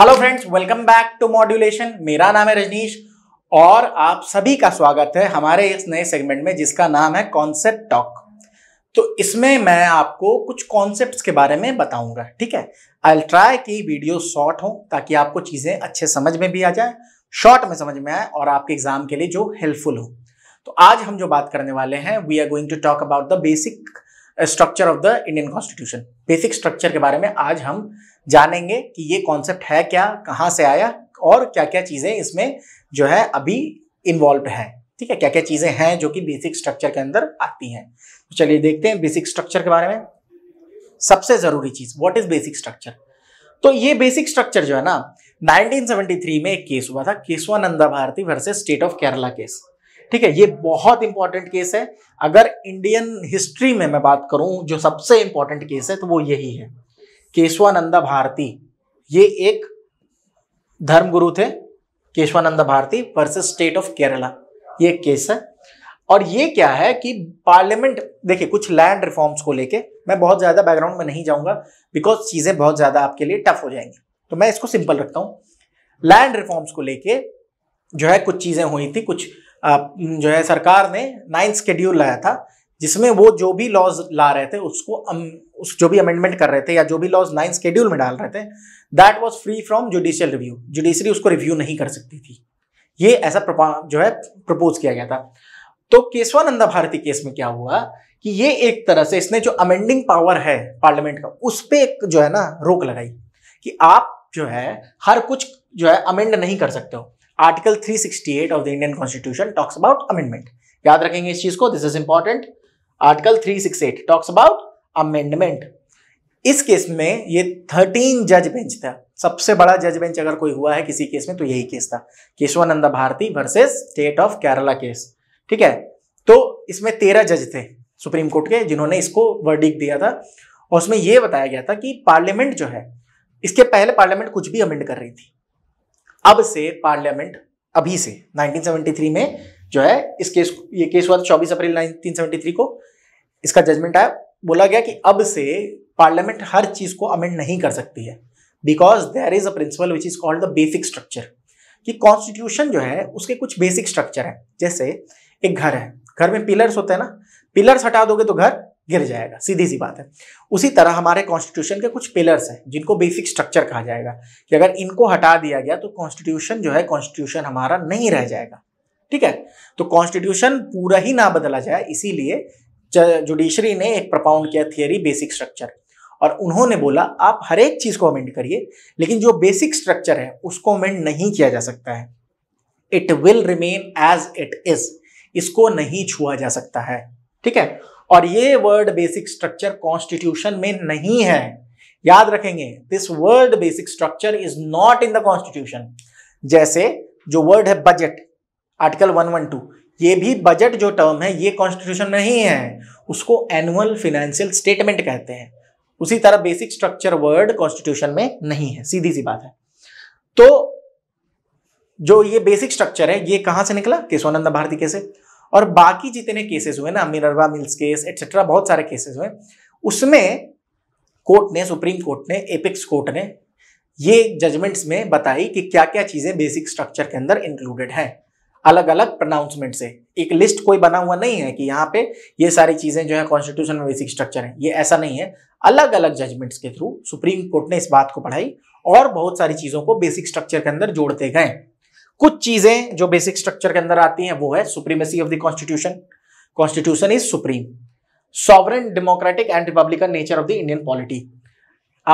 hello friends welcome back to modulation मेरा नाम है रजनीश और आप सभी का स्वागत है हमारे इस नए सेगमेंट में जिसका नाम है कॉन्सेप्ट टॉक तो इसमें मैं आपको कुछ कॉन्सेप्ट्स के बारे में बताऊंगा ठीक है आई ट्राई कि वीडियो शॉर्ट हो ताकि आपको चीज़ें अच्छे समझ में भी आ जाए शॉर्ट में समझ में आए और आपके एग्जाम के लिए जो हेल्पफुल हो तो आज हम जो बात करने वाले हैं we are going to talk about the basic structure of the Indian constitution basic structure के बारे में आज हम जानेंगे कि ये कॉन्सेप्ट है क्या कहाँ से आया और क्या क्या चीज़ें इसमें जो है अभी इन्वॉल्व हैं ठीक है क्या क्या चीज़ें हैं जो कि बेसिक स्ट्रक्चर के अंदर आती हैं तो चलिए देखते हैं बेसिक स्ट्रक्चर के बारे में सबसे ज़रूरी चीज़ व्हाट इज़ बेसिक स्ट्रक्चर तो ये बेसिक स्ट्रक्चर जो है ना 1973 में एक केस हुआ था Kesavananda Bharati versus state of Kerala case ठीक है ये बहुत इंपॉर्टेंट केस है अगर इंडियन हिस्ट्री में मैं बात करूं जो सबसे इंपॉर्टेंट केस है तो वो यही है केशवानंदा भारती ये एक धर्मगुरु थे Kesavananda Bharati versus state of Kerala ये एक केस है और ये क्या है कि पार्लियामेंट देखिए कुछ लैंड रिफॉर्म्स को लेके मैं बहुत ज़्यादा बैकग्राउंड में नहीं जाऊंगा बिकॉज चीज़ें बहुत ज़्यादा आपके लिए टफ हो जाएंगी तो मैं इसको सिंपल रखता हूँ लैंड रिफॉर्म्स को लेके जो है कुछ चीज़ें हुई थी कुछ जो है सरकार ने नाइन्थ स्केड्यूल लाया था जिसमें वो जो भी लॉज ला रहे थे उसको अम, उस जो भी अमेंडमेंट कर रहे थे या जो भी लॉज नाइन स्केड्यूल में डाल रहे थे that was free from judicial review judiciary उसको रिव्यू नहीं कर सकती थी ये ऐसा जो है प्रपोज किया गया था तो केशवानंदा भारती केस में क्या हुआ कि ये एक तरह से इसने जो अमेंडिंग पावर है पार्लियामेंट का उस पर एक जो है ना रोक लगाई कि आप जो है हर कुछ जो है अमेंड नहीं कर सकते हो article 368 of the Indian constitution talks about amendment याद रखेंगे इस चीज को this is important article 368 talks about amendment इस केस में ये 13 जज बेंच था सबसे बड़ा जज बेंच अगर कोई हुआ है किसी केस में तो यही केस था Kesavananda Bharati versus state of Kerala case ठीक है तो इसमें तेरह जज थे सुप्रीम कोर्ट के जिन्होंने इसको वर्डिक दिया था और उसमें यह बताया गया था कि पार्लियामेंट जो है इसके पहले पार्लियामेंट कुछ भी अमेंड कर रही थी अब से पार्लियामेंट अभी से 1973 में जो है इस केस ये केस हुआ था चौबीस अप्रैल नाइनटीन को इसका जजमेंट आया बोला गया कि अब से पार्लियामेंट हर चीज को अमेंड नहीं कर सकती है because there is a principle which is called the basic structure कि कॉन्स्टिट्यूशन जो है उसके कुछ बेसिक स्ट्रक्चर है जैसे एक घर है घर में पिलर्स होते हैं ना पिलर्स हटा दोगे तो घर गिर जाएगा सीधी सी बात है उसी तरह हमारे कॉन्स्टिट्यूशन के कुछ पिलर्स हैं जिनको बेसिक स्ट्रक्चर कहा जाएगा कि अगर इनको हटा दिया गया तो कॉन्स्टिट्यूशन जो है कॉन्स्टिट्यूशन हमारा नहीं रह जाएगा ठीक है तो कॉन्स्टिट्यूशन पूरा ही ना बदला जाए इसीलिए जुडिशरी ने एक प्रपाउंड किया थियरी बेसिक स्ट्रक्चर और उन्होंने बोला आप हर एक चीज़ को अमेंड करिए लेकिन जो बेसिक स्ट्रक्चर है उसको अमेंड नहीं किया जा सकता है it will remain as it is इसको नहीं छुआ जा सकता है ठीक है और ये वर्ड बेसिक स्ट्रक्चर कॉन्स्टिट्यूशन में नहीं है याद रखेंगे this word basic structure is not in the constitution जैसे जो वर्ड है बजट आर्टिकल 112 ये भी बजट जो टर्म है ये कॉन्स्टिट्यूशन में नहीं है उसको एनुअल फिनेंशियल स्टेटमेंट कहते हैं उसी तरह बेसिक स्ट्रक्चर वर्ड कॉन्स्टिट्यूशन में नहीं है सीधी सी बात है तो जो ये बेसिक स्ट्रक्चर है ये कहां से निकला केशवानंद भारती के से और बाकी जितने केसेस हुए ना मिनरवा मिल्स केस एक्सेट्रा बहुत सारे केसेस हुए उसमें कोर्ट ने सुप्रीम कोर्ट ने एपिक्स कोर्ट ने ये जजमेंट्स में बताई कि क्या क्या चीज़ें बेसिक स्ट्रक्चर के अंदर इंक्लूडेड हैं अलग अलग प्रनाउंसमेंट से एक लिस्ट कोई बना हुआ नहीं है कि यहाँ पे ये सारी चीज़ें जो है कॉन्स्टिट्यूशन में बेसिक स्ट्रक्चर है ये ऐसा नहीं है अलग अलग जजमेंट्स के थ्रू सुप्रीम कोर्ट ने इस बात को पढ़ाई और बहुत सारी चीज़ों को बेसिक स्ट्रक्चर के अंदर जोड़ते गए कुछ चीज़ें जो बेसिक स्ट्रक्चर के अंदर आती हैं वो है supremacy of the constitution constitution is supreme sovereign democratic and republican nature of the Indian polity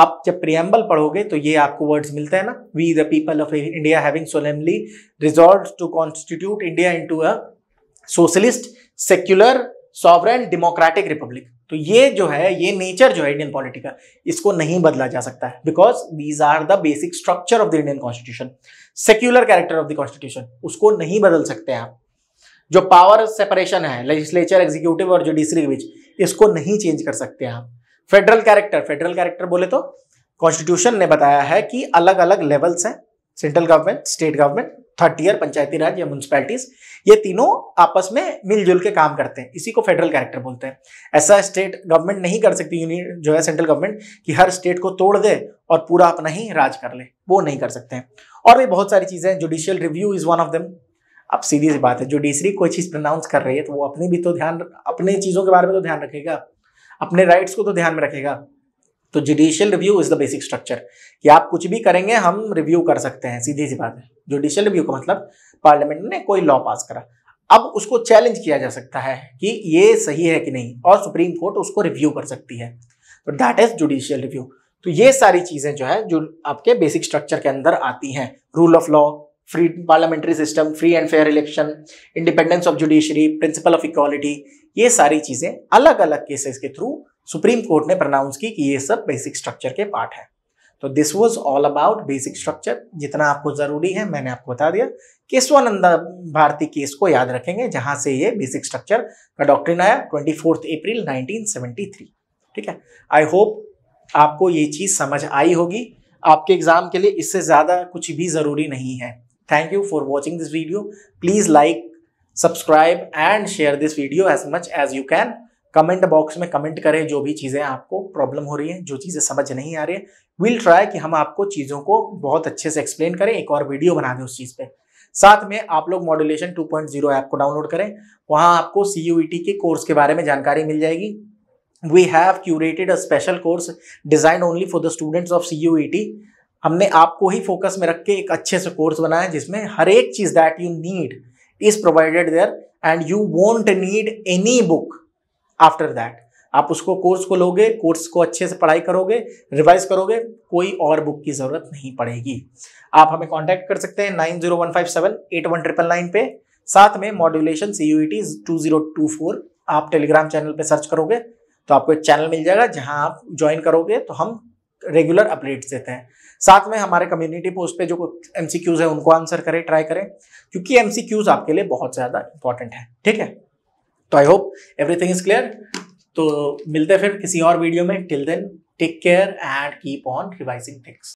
आप जब प्रियम्बल पढ़ोगे तो ये आपको वर्ड्स मिलते हैं ना we the people of India having solemnly resolve to constitute India to a socialist secular sovereign democratic republic तो ये जो है ये नेचर जो है इंडियन पॉलिटी का इसको नहीं बदला जा सकता है because these are the basic structure of the Indian constitution secular character of the constitution उसको नहीं बदल सकते आप जो पावर सेपरेशन है लेजिस्लेचर एग्जीक्यूटिव और जुडिशरी के बीच इसको नहीं चेंज कर सकते आप फेडरल कैरेक्टर फेडरल कैरेक्टर बोले तो कॉन्स्टिट्यूशन ने बताया है कि अलग अलग लेवल्स हैं central government state government third tier Panchayati Raj या म्यूनसिपैलिटीज ये तीनों आपस में मिलजुल के काम करते हैं इसी को फेडरल कैरेक्टर बोलते हैं ऐसा स्टेट गवर्नमेंट नहीं कर सकती यूनियन जो है सेंट्रल गवर्नमेंट कि हर स्टेट को तोड़ दे और पूरा अपना ही राज कर ले वो नहीं कर सकते हैं और भी बहुत सारी चीज़ें judicial review is one of them अब सीधी सी बात है जुडिशरी कोई चीज़ प्रनाउंस कर रही है तो वो अपनी भी तो ध्यान अपने चीज़ों के बारे में तो ध्यान रखेगा अपने राइट्स को तो ध्यान में रखेगा तो judicial review is the basic structure कि आप कुछ भी करेंगे हम रिव्यू कर सकते हैं सीधी सी बात है जुडिशियल रिव्यू का मतलब पार्लियामेंट ने कोई लॉ पास करा अब उसको चैलेंज किया जा सकता है कि ये सही है कि नहीं और सुप्रीम कोर्ट उसको रिव्यू कर सकती है तो दैट इज जुडिशियल रिव्यू तो ये सारी चीज़ें जो है जो आपके बेसिक स्ट्रक्चर के अंदर आती हैं rule of law free parliamentary system free and fair election independence of judiciary principle of equality ये सारी चीजें अलग अलग केसेस के थ्रू सुप्रीम कोर्ट ने प्रनाउंस की कि ये सब बेसिक स्ट्रक्चर के पार्ट है तो this was all about basic structure जितना आपको जरूरी है मैंने आपको बता दिया केशवानंदा भारती केस को याद रखेंगे जहां से ये बेसिक स्ट्रक्चर का डॉक्ट्रिन आया ट्वेंटी फोर्थ अप्रैल थ्री ठीक है आई होप आपको ये चीज़ समझ आई होगी आपके एग्जाम के लिए इससे ज़्यादा कुछ भी ज़रूरी नहीं है thank you for watching this video please like subscribe and share this video as much as you can comment box में कमेंट करें जो भी चीज़ें आपको प्रॉब्लम हो रही हैं जो चीज़ें समझ नहीं आ रही है विल ट्राई कि हम आपको चीज़ों को बहुत अच्छे से एक्सप्लेन करें एक और वीडियो बना दें उस चीज़ पे साथ में आप लोग मॉड्यूलेशन 2.0 ऐप को डाउनलोड करें वहाँ आपको सी e के कोर्स के बारे में जानकारी मिल जाएगी we have curated a special course design only for the students of C हमने आपको ही फोकस में रख के एक अच्छे से कोर्स बनाया जिसमें हर एक चीज that you need is provided there and you won't need any book after that आप उसको कोर्स को लोगे कोर्स को अच्छे से पढ़ाई करोगे रिवाइज करोगे कोई और बुक की ज़रूरत नहीं पड़ेगी आप हमें कांटेक्ट कर सकते हैं nine zero one five seven eight one triple nine पे साथ में modulation C U T two zero two four आप टेलीग्राम चैनल पे सर्च करोगे तो आपको एक चैनल मिल जाएगा जहां आप ज्वाइन करोगे तो हम रेगुलर अपडेट्स देते हैं साथ में हमारे कम्युनिटी पोस्ट पे जो एम है उनको आंसर करें ट्राई करें क्योंकि एम आपके लिए बहुत ज़्यादा इंपॉर्टेंट है ठीक है तो I hope everything is clear तो मिलते हैं फिर किसी और वीडियो में till then take care and keep on revising things